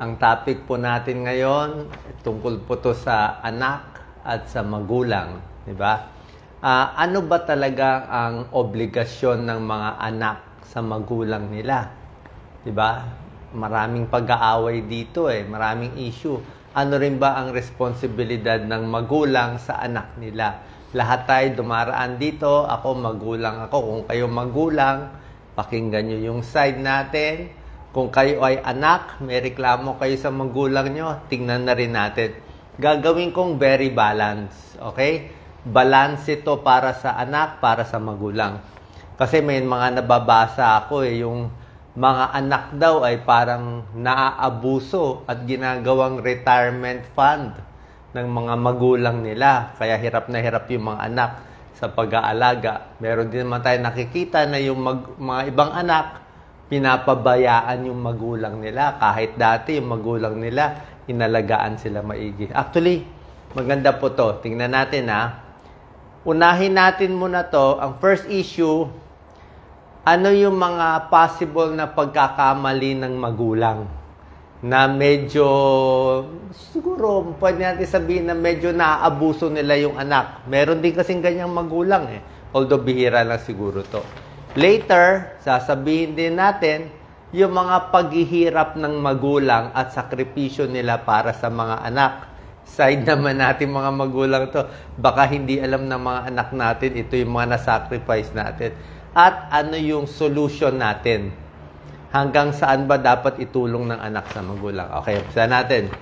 Ang topic po natin ngayon tungkol po to sa anak at sa magulang, di ba? Uh, ano ba talaga ang obligasyon ng mga anak sa magulang nila? Di ba? Maraming pag-aaway dito eh, maraming issue. Ano rin ba ang responsibilidad ng magulang sa anak nila? Lahat tayo dumaraan dito, ako magulang ako. Kung kayo magulang, pakinggan nyo yung side natin kung kayo ay anak, may reklamo kayo sa magulang nyo, tingnan na rin natin. Gagawin kong very balance, okay? Balance ito para sa anak, para sa magulang. Kasi may mga nababasa ako eh, yung mga anak daw ay parang naaabuso at ginagawang retirement fund ng mga magulang nila. Kaya hirap na hirap yung mga anak sa pag-aalaga. Meron din naman tayo nakikita na yung mag, mga ibang anak pinapabayaan yung magulang nila. Kahit dati yung magulang nila, inalagaan sila maigi. Actually, maganda po to. Tingnan natin ha. Unahin natin muna to. Ang first issue, ano yung mga possible na pagkakamali ng magulang na medyo, siguro, pwede natin sabihin na medyo naaabuso nila yung anak. Meron din kasing ganyang magulang eh. Although bihira lang siguro to. Later, sasabihin din natin yung mga paghihirap ng magulang at sakripisyo nila para sa mga anak. Side naman natin mga magulang to. Baka hindi alam ng mga anak natin, ito yung mga na-sacrifice natin. At ano yung solution natin. Hanggang saan ba dapat itulong ng anak sa magulang? Okay, sa natin.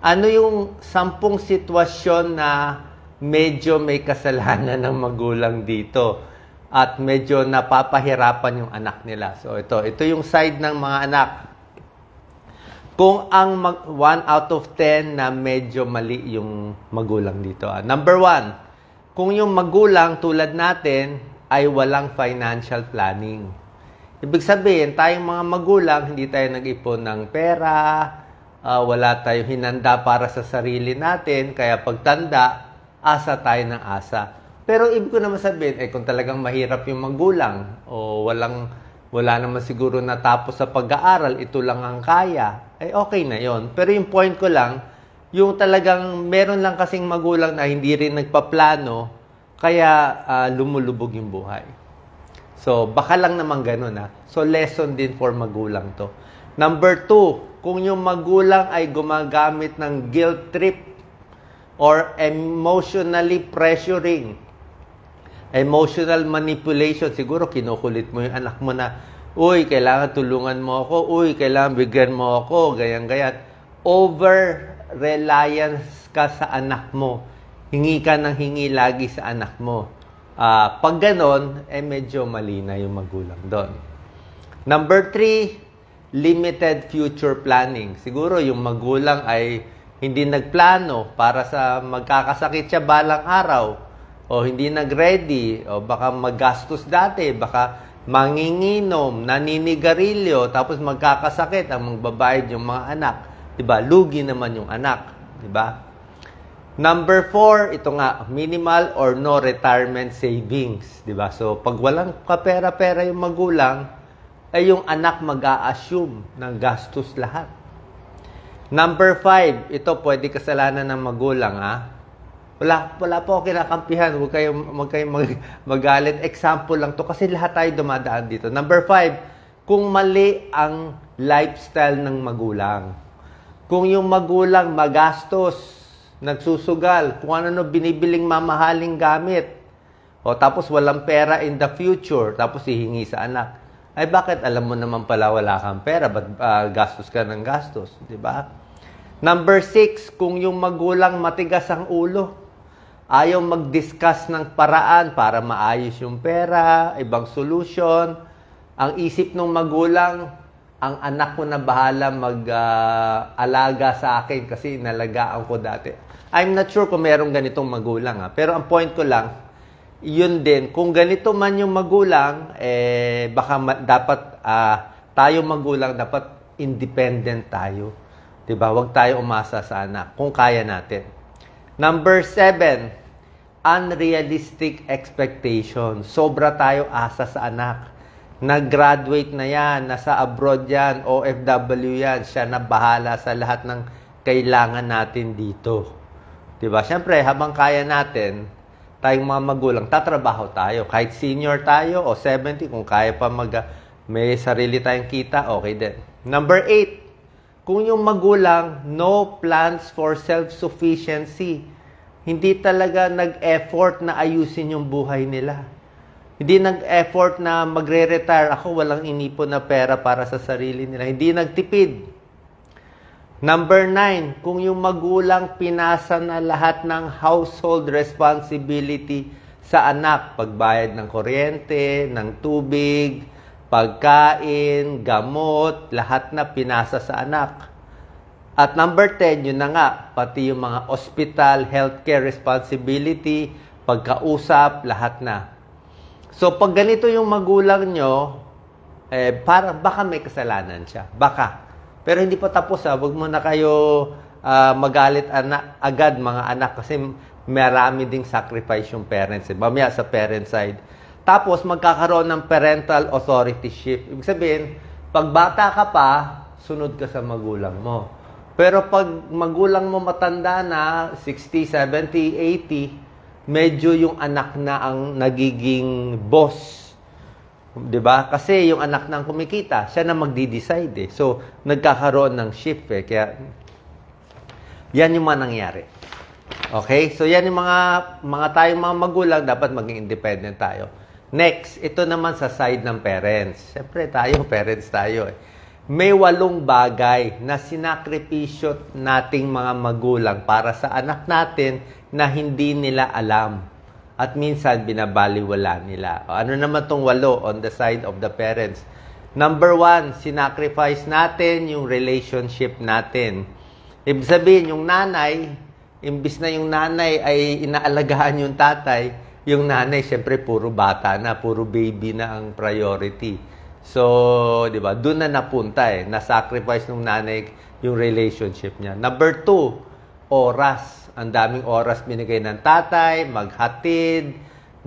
Ano yung sampung sitwasyon na medyo may kasalanan ng magulang dito? at medyo napapahirapan yung anak nila. So ito, ito yung side ng mga anak. Kung ang 1 out of 10 na medyo mali yung magulang dito. Ah. Number 1, kung yung magulang tulad natin ay walang financial planning. Ibig sabihin, tayong mga magulang, hindi tayo nag-ipon ng pera, uh, wala tayong hinanda para sa sarili natin, kaya pagtanda, asa tayo ng asa pero ibig ko naman sabihin, eh kung talagang mahirap yung magulang o walang wala naman siguro natapos sa pag-aaral, ito lang ang kaya, eh okay na yon. Pero yung point ko lang, yung talagang meron lang kasing magulang na hindi rin nagpaplano, kaya uh, lumulubog yung buhay. So, baka lang naman ganun ha. Ah. So, lesson din for magulang to. Number two, kung yung magulang ay gumagamit ng guilt trip or emotionally pressuring Emotional manipulation. Siguro kinukulit mo yung anak mo na, Uy, kailangan tulungan mo ako. Uy, kailangan bigyan mo ako. Ganyan-ganyan. Over-reliance ka sa anak mo. Hingi ka ng hingi lagi sa anak mo. Uh, pag ganon, eh medyo mali na yung magulang doon. Number three, limited future planning. Siguro yung magulang ay hindi nagplano para sa magkakasakit siya balang araw o hindi nag-ready, o baka magastos dati, baka manginginom, naninigarilyo, tapos magkakasakit ang magbabayad yung mga anak. 'Di ba? Lugi naman yung anak, 'di ba? Number four, ito nga, minimal or no retirement savings, 'di ba? So, pag walang kapera-pera yung magulang, ay yung anak mag-a-assume ng gastos lahat. Number five, ito pwede kasalanan ng magulang, ha? Wala, wala po kinakampihan. Huwag kayong, huwag kayong mag, magalit. Example lang to kasi lahat tayo dumadaan dito. Number five, kung mali ang lifestyle ng magulang. Kung yung magulang magastos, nagsusugal, kung ano-ano binibiling mamahaling gamit, o tapos walang pera in the future, tapos hihingi sa anak. Ay bakit alam mo naman pala wala kang pera, ba't uh, gastos ka ng gastos, di ba? Number six, kung yung magulang matigas ang ulo, Ayaw mag-discuss ng paraan para maayos yung pera, ibang solution. Ang isip ng magulang, ang anak ko na bahala mag-alaga ah, uh, sa akin kasi nalagaan ko dati. I'm not sure kung mayroong ganitong magulang. Ha? Ah. Pero ang point ko lang, yun din, kung ganito man yung magulang, eh, baka ma- dapat uh, tayo magulang, dapat independent tayo. 'di ba? Huwag tayo umasa sa anak kung kaya natin. Number seven, unrealistic expectation. Sobra tayo asa sa anak. Nag-graduate na yan, nasa abroad yan, OFW yan, siya na bahala sa lahat ng kailangan natin dito. 'Di ba? Syempre, habang kaya natin, tayong mga magulang, tatrabaho tayo. Kahit senior tayo o 70, kung kaya pa mag may sarili tayong kita, okay din. Number eight, kung yung magulang, no plans for self-sufficiency. Hindi talaga nag-effort na ayusin yung buhay nila. Hindi nag-effort na magre-retire ako, walang inipon na pera para sa sarili nila. Hindi nagtipid. Number nine, kung yung magulang pinasa na lahat ng household responsibility sa anak, pagbayad ng kuryente, ng tubig, pagkain, gamot, lahat na pinasa sa anak. At number 10, yun na nga, pati yung mga hospital, healthcare responsibility, pagkausap, lahat na. So, pag ganito yung magulang nyo, eh, para, baka may kasalanan siya. Baka. Pero hindi pa tapos ha. Ah. Huwag mo na kayo uh, magalit ana- agad mga anak kasi marami ding sacrifice yung parents. Eh. Mamaya sa parent side, tapos, magkakaroon ng parental authority shift. Ibig sabihin, pag bata ka pa, sunod ka sa magulang mo. Pero pag magulang mo matanda na, 60, 70, 80, medyo yung anak na ang nagiging boss. 'Di ba? Kasi yung anak na ang kumikita, siya na magde-decide eh. So, nagkakaroon ng shift eh. Kaya yan yung mga nangyari. Okay? So, yan yung mga, mga tayong mga magulang, dapat maging independent tayo. Next, ito naman sa side ng parents. Siyempre tayo, parents tayo. Eh. May walong bagay na sinakripisyo nating mga magulang para sa anak natin na hindi nila alam. At minsan, binabaliwala nila. O, ano naman tong walo on the side of the parents? Number one, sinacrifice natin yung relationship natin. Ibig sabihin, yung nanay, imbis na yung nanay ay inaalagaan yung tatay, yung nanay, syempre, puro bata na, puro baby na ang priority. So, di ba, doon na napunta eh. Na-sacrifice ng nanay yung relationship niya. Number two, oras. Ang daming oras binigay ng tatay, maghatid,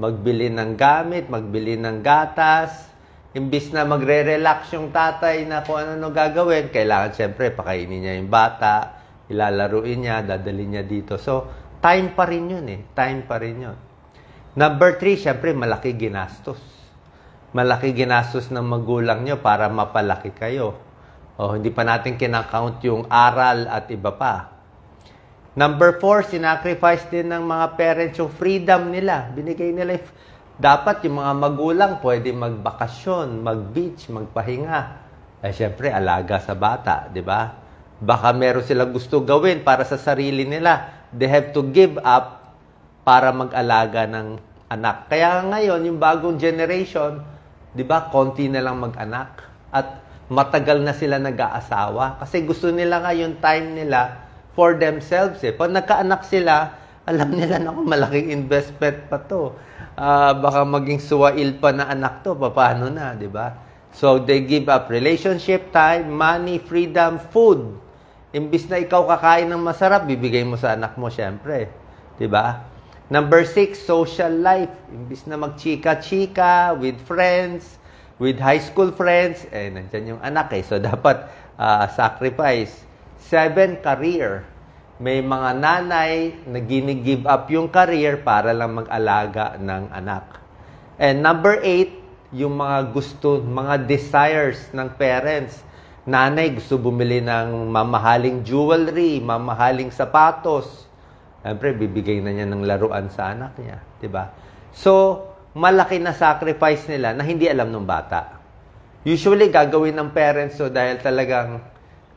magbili ng gamit, magbili ng gatas. Imbis na magre-relax yung tatay na kung ano-ano gagawin, kailangan siyempre pakainin niya yung bata, ilalaruin niya, dadalhin niya dito. So, time pa rin yun eh. Time pa rin yun. Number three, syempre, malaki ginastos. Malaki ginastos ng magulang nyo para mapalaki kayo. O, hindi pa natin kinakount yung aral at iba pa. Number four, sinacrifice din ng mga parents yung freedom nila. Binigay nila if dapat yung mga magulang pwede magbakasyon, magbeach, magpahinga. Eh, syempre, alaga sa bata, di ba? Baka meron silang gusto gawin para sa sarili nila. They have to give up para mag-alaga ng anak. Kaya ngayon, yung bagong generation, di ba, konti na lang mag-anak. At matagal na sila nag-aasawa. Kasi gusto nila nga yung time nila for themselves. Eh. Pag nagkaanak sila, alam nila na oh, malaking investment pa to. Uh, baka maging suwail pa na anak to. Paano na, di ba? So, they give up relationship, time, money, freedom, food. Imbis na ikaw kakain ng masarap, bibigay mo sa anak mo, syempre. Di ba? Number six, social life. Imbis na magchika-chika with friends, with high school friends, eh, nandyan yung anak eh. So, dapat uh, sacrifice. Seven, career. May mga nanay na gini-give up yung career para lang mag-alaga ng anak. And number eight, yung mga gusto, mga desires ng parents. Nanay gusto bumili ng mamahaling jewelry, mamahaling sapatos, Siyempre, bibigay na niya ng laruan sa anak niya. ba? Diba? So, malaki na sacrifice nila na hindi alam ng bata. Usually, gagawin ng parents so dahil talagang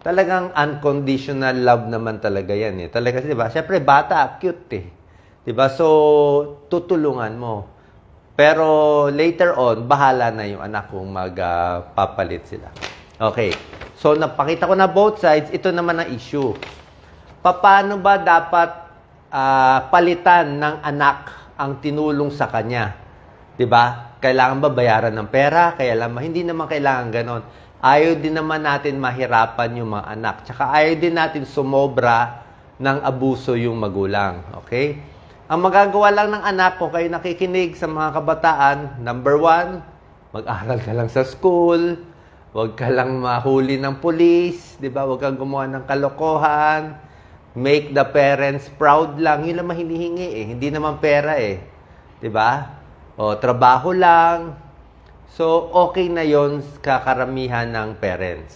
talagang unconditional love naman talaga yan. Eh. Talaga, di ba? Siyempre, bata, cute eh. Di ba? So, tutulungan mo. Pero later on, bahala na yung anak kung magpapalit uh, sila. Okay. So, napakita ko na both sides. Ito naman ang issue. Paano ba dapat uh, palitan ng anak ang tinulong sa kanya. 'Di ba? Kailangan ba bayaran ng pera? Kaya lang hindi naman kailangan ganon. Ayaw din naman natin mahirapan yung mga anak. Tsaka ayaw din natin sumobra ng abuso yung magulang. Okay? Ang magagawa lang ng anak, ko kayo nakikinig sa mga kabataan, number one, mag-aral ka lang sa school, huwag ka lang mahuli ng pulis, di ba? Huwag kang gumawa ng kalokohan, Make the parents proud lang. Yun lang hinihingi eh. Hindi naman pera eh. ba? Diba? O, trabaho lang. So, okay na yon kakaramihan ng parents.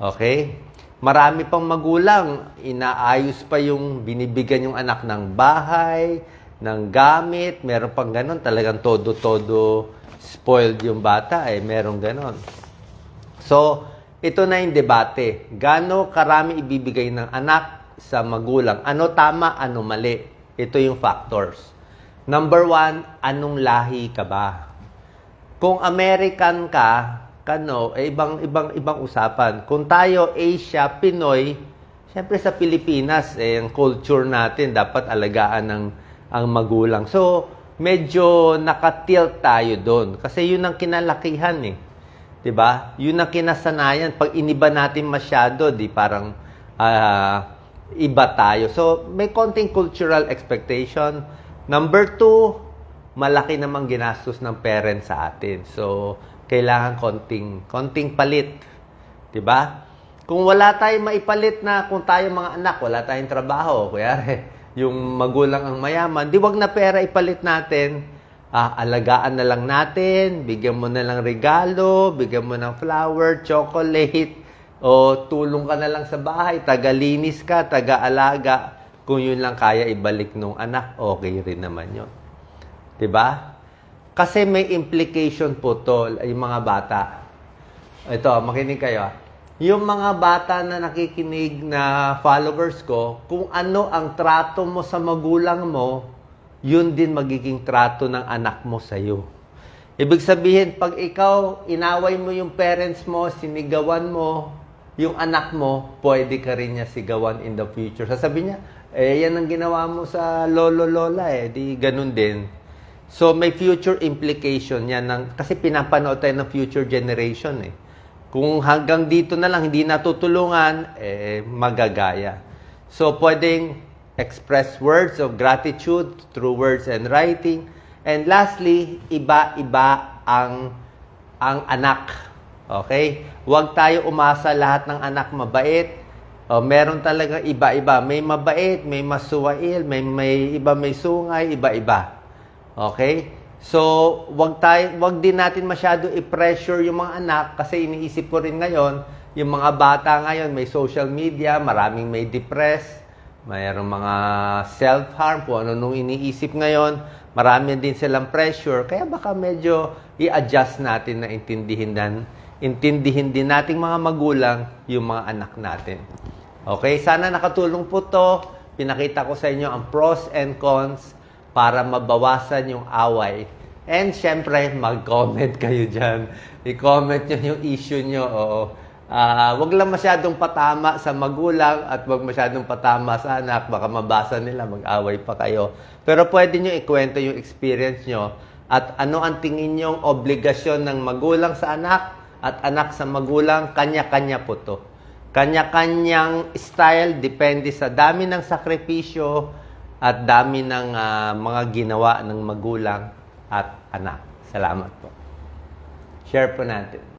Okay? Marami pang magulang. Inaayos pa yung binibigyan yung anak ng bahay, ng gamit. Meron pang ganon. Talagang todo-todo spoiled yung bata eh. Meron ganon. So, ito na yung debate. Gano karami ibibigay ng anak sa magulang. Ano tama, ano mali. Ito yung factors. Number one, anong lahi ka ba? Kung American ka, kano, eh, ibang, ibang, ibang usapan. Kung tayo, Asia, Pinoy, syempre sa Pilipinas, eh, ang culture natin, dapat alagaan ng ang magulang. So, medyo nakatilt tayo doon. Kasi yun ang kinalakihan eh. 'di ba? Yun ang kinasanayan pag iniba natin masyado, di parang uh, iba tayo. So, may konting cultural expectation. Number two, malaki namang ginastos ng parents sa atin. So, kailangan konting, konting palit. ba? Diba? Kung wala tayong maipalit na kung tayo mga anak, wala tayong trabaho, kuya yung magulang ang mayaman, di wag na pera ipalit natin. Ah, alagaan na lang natin, bigyan mo na lang regalo, bigyan mo ng flower, chocolate, o tulong ka na lang sa bahay, tagalinis ka, tagaalaga. Kung yun lang kaya ibalik nung anak, okay rin naman yun. ba? Diba? Kasi may implication po to, yung mga bata. Ito, makinig kayo. Yung mga bata na nakikinig na followers ko, kung ano ang trato mo sa magulang mo, yun din magiging trato ng anak mo sa'yo. Ibig sabihin, pag ikaw, inaway mo yung parents mo, sinigawan mo, yung anak mo, pwede ka rin niya sigawan in the future. Sasabi niya, eh, yan ang ginawa mo sa lolo-lola eh. Di, ganun din. So, may future implication yan. Ng, kasi pinapanood tayo ng future generation eh. Kung hanggang dito na lang, hindi natutulungan, eh, magagaya. So, pwedeng express words of gratitude through words and writing. And lastly, iba-iba ang ang anak Okay? Huwag tayo umasa lahat ng anak mabait. O, meron talaga iba-iba. May mabait, may masuwail, may, may iba may sungay, iba-iba. Okay? So, wag tayo wag din natin masyado i-pressure yung mga anak kasi iniisip ko rin ngayon yung mga bata ngayon may social media, maraming may depress, mayroong mga self-harm po ano nung iniisip ngayon, marami din silang pressure kaya baka medyo i-adjust natin na intindihin din intindihin din nating mga magulang yung mga anak natin. Okay, sana nakatulong po to. Pinakita ko sa inyo ang pros and cons para mabawasan yung away. And syempre, mag-comment kayo dyan. I-comment nyo yung issue nyo. Oo. Uh, wag lang masyadong patama sa magulang at wag masyadong patama sa anak. Baka mabasa nila, mag-away pa kayo. Pero pwede nyo ikwento yung experience nyo at ano ang tingin nyong obligasyon ng magulang sa anak at anak sa magulang, kanya-kanya po to. Kanya-kanyang style depende sa dami ng sakripisyo at dami ng uh, mga ginawa ng magulang at anak. Salamat po. Share po natin.